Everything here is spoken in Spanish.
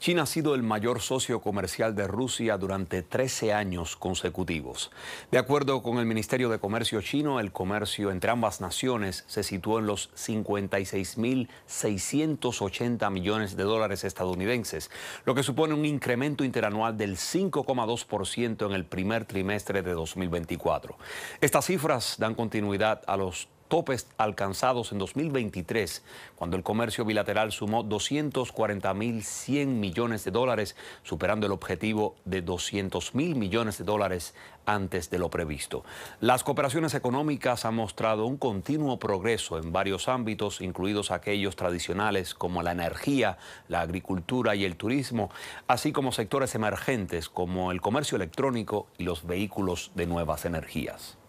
China ha sido el mayor socio comercial de Rusia durante 13 años consecutivos. De acuerdo con el Ministerio de Comercio chino, el comercio entre ambas naciones se situó en los 56.680 millones de dólares estadounidenses, lo que supone un incremento interanual del 5,2% en el primer trimestre de 2024. Estas cifras dan continuidad a los topes alcanzados en 2023, cuando el comercio bilateral sumó 240.100 millones de dólares, superando el objetivo de 200.000 millones de dólares antes de lo previsto. Las cooperaciones económicas han mostrado un continuo progreso en varios ámbitos, incluidos aquellos tradicionales como la energía, la agricultura y el turismo, así como sectores emergentes como el comercio electrónico y los vehículos de nuevas energías.